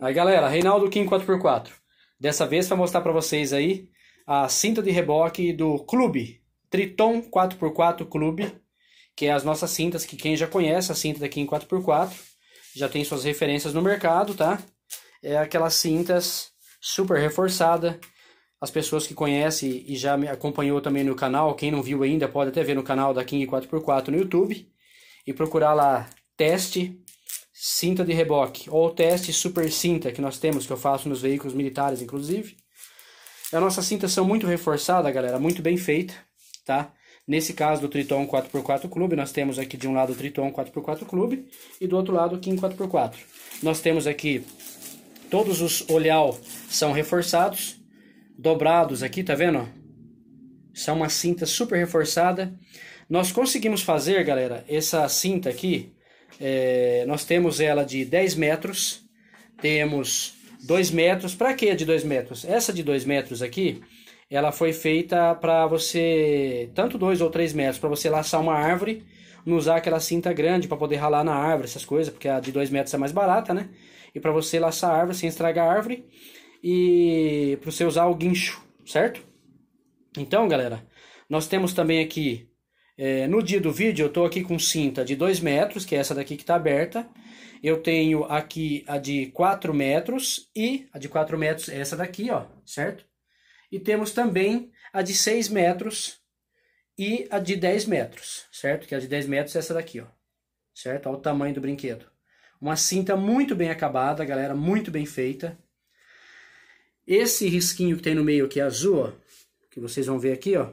Aí galera, Reinaldo Kim 4x4. Dessa vez vai mostrar para vocês aí a cinta de reboque do Clube Triton 4x4 Clube, que é as nossas cintas que quem já conhece a cinta da Kim 4x4 já tem suas referências no mercado, tá? É aquelas cintas super reforçada. As pessoas que conhecem e já me acompanhou também no canal, quem não viu ainda pode até ver no canal da King 4x4 no YouTube e procurar lá teste cinta de reboque, ou teste super cinta que nós temos, que eu faço nos veículos militares, inclusive. As nossas cintas são muito reforçadas, galera, muito bem feita, tá? Nesse caso do Triton 4x4 Clube, nós temos aqui de um lado o Triton 4x4 Clube e do outro lado o Kim 4x4. Nós temos aqui todos os olhal são reforçados, dobrados aqui, tá vendo? São uma cinta super reforçada. Nós conseguimos fazer, galera, essa cinta aqui é, nós temos ela de 10 metros, temos 2 metros. Para que de 2 metros? Essa de 2 metros aqui, ela foi feita para você, tanto 2 ou 3 metros, para você laçar uma árvore, não usar aquela cinta grande para poder ralar na árvore, essas coisas, porque a de 2 metros é mais barata, né? E para você laçar a árvore sem estragar a árvore e para você usar o guincho, certo? Então, galera, nós temos também aqui é, no dia do vídeo, eu estou aqui com cinta de 2 metros, que é essa daqui que está aberta. Eu tenho aqui a de 4 metros e a de 4 metros é essa daqui, ó, certo? E temos também a de 6 metros e a de 10 metros, certo? Que a de 10 metros é essa daqui, ó, certo? Olha o tamanho do brinquedo. Uma cinta muito bem acabada, galera, muito bem feita. Esse risquinho que tem no meio aqui azul, ó, que vocês vão ver aqui, ó,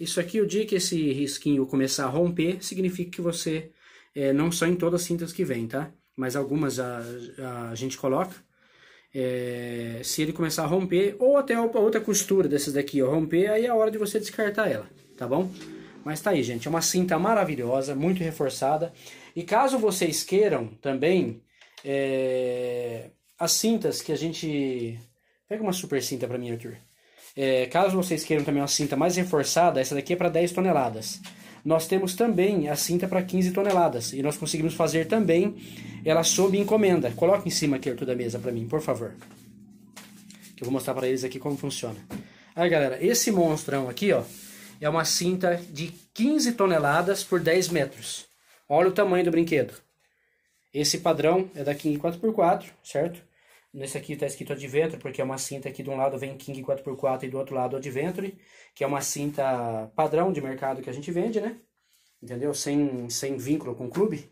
isso aqui, o dia que esse risquinho começar a romper, significa que você, é, não só em todas as cintas que vem, tá? Mas algumas a, a gente coloca. É, se ele começar a romper, ou até a outra costura dessas daqui ó, romper, aí é a hora de você descartar ela, tá bom? Mas tá aí, gente, é uma cinta maravilhosa, muito reforçada. E caso vocês queiram também, é, as cintas que a gente... Pega uma super cinta pra mim, Arthur. É, caso vocês queiram também uma cinta mais reforçada, essa daqui é para 10 toneladas. Nós temos também a cinta para 15 toneladas e nós conseguimos fazer também ela sob encomenda. Coloca em cima aqui, Arthur, da mesa para mim, por favor. Que eu vou mostrar para eles aqui como funciona. Aí, galera, esse monstrão aqui, ó, é uma cinta de 15 toneladas por 10 metros. Olha o tamanho do brinquedo. Esse padrão é em 4x4, certo? Nesse aqui está escrito Adventure, porque é uma cinta que de um lado vem King 4x4 e do outro lado Adventure, que é uma cinta padrão de mercado que a gente vende, né? Entendeu? Sem, sem vínculo com o clube.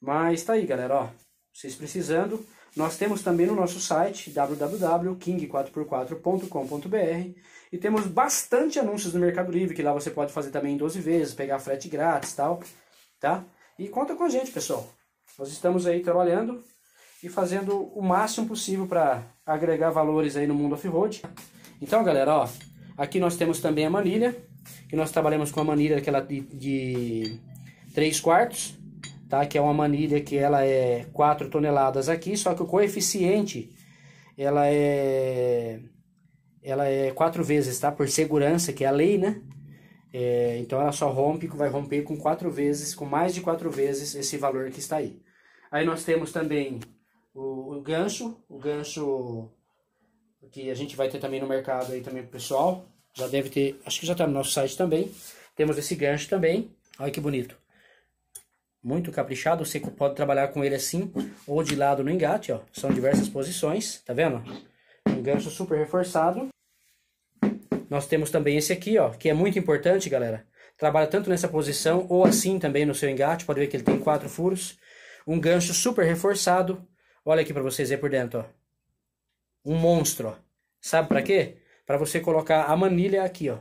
Mas tá aí, galera, ó. Vocês precisando, nós temos também no nosso site www.king4x4.com.br e temos bastante anúncios no Mercado Livre, que lá você pode fazer também em 12 vezes, pegar frete grátis e tal, tá? E conta com a gente, pessoal. Nós estamos aí trabalhando e fazendo o máximo possível para agregar valores aí no mundo off-road. Então, galera, ó, aqui nós temos também a manilha, que nós trabalhamos com a manilha aquela de, de 3 quartos, tá? Que é uma manilha que ela é 4 toneladas aqui, só que o coeficiente ela é ela é quatro vezes, tá? Por segurança, que é a lei, né? É, então ela só rompe, vai romper com quatro vezes, com mais de quatro vezes esse valor que está aí. Aí nós temos também o, o gancho, o gancho que a gente vai ter também no mercado aí também pro pessoal. Já deve ter, acho que já está no nosso site também. Temos esse gancho também. Olha que bonito. Muito caprichado, você pode trabalhar com ele assim ou de lado no engate, ó. São diversas posições, tá vendo? Um gancho super reforçado. Nós temos também esse aqui, ó, que é muito importante, galera. Trabalha tanto nessa posição ou assim também no seu engate, pode ver que ele tem quatro furos. Um gancho super reforçado, Olha aqui para vocês ver por dentro, ó. Um monstro, ó. Sabe para quê? Para você colocar a manilha aqui, ó.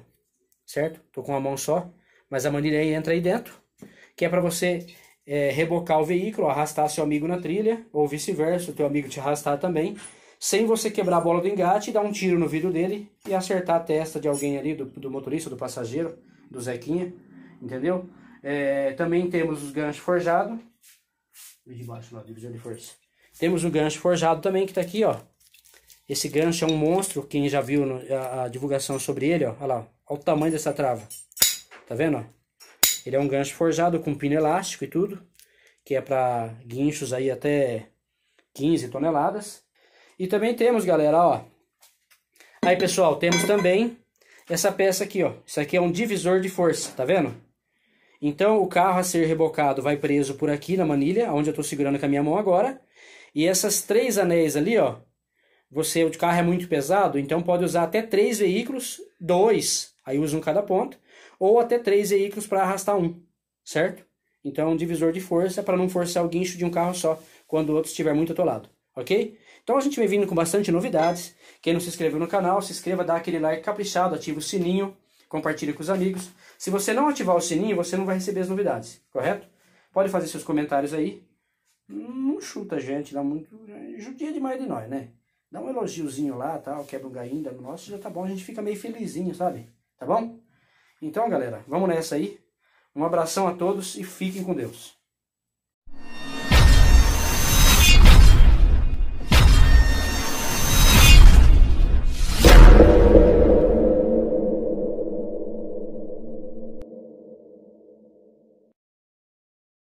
Certo? Tô com uma mão só, mas a manilha aí entra aí dentro, que é para você é, rebocar o veículo, arrastar seu amigo na trilha, ou vice-versa, teu amigo te arrastar também, sem você quebrar a bola do engate, dar um tiro no vidro dele e acertar a testa de alguém ali, do, do motorista, do passageiro, do Zequinha, entendeu? É, também temos os ganchos forjados, de baixo lá, divisão de força. Temos o gancho forjado também, que está aqui, ó. Esse gancho é um monstro, quem já viu a, a, divulgação sobre ele, ó. Olha lá, olha o tamanho dessa trava. Tá vendo, ó? Ele é um gancho forjado com pino elástico e tudo, que é para guinchos aí até 15 toneladas. E também temos, galera, ó. Aí, pessoal, temos também essa peça aqui, ó. Isso aqui é um divisor de força, tá vendo? Então, o carro a ser rebocado vai preso por aqui na manilha, onde eu estou segurando com a minha mão agora. E essas três anéis ali, ó, você o carro é muito pesado, então pode usar até três veículos, dois, aí usa um cada ponto, ou até três veículos para arrastar um, certo? Então, é divisor de força para não forçar o guincho de um carro só quando o outro estiver muito atolado, ok? Então a gente vem vindo com bastante novidades. Quem não se inscreveu no canal, se inscreva, dá aquele like caprichado, ativa o sininho, compartilhe com os amigos. Se você não ativar o sininho, você não vai receber as novidades, correto? Pode fazer seus comentários aí não chuta a gente, dá muito. Né, judia demais de nós, né? Dá um elogiozinho lá, tal, quebra um gainho, no nosso, já tá bom, a gente fica meio felizinho, sabe? Tá bom? Então, galera, vamos nessa aí. Um abração a todos e fiquem com Deus.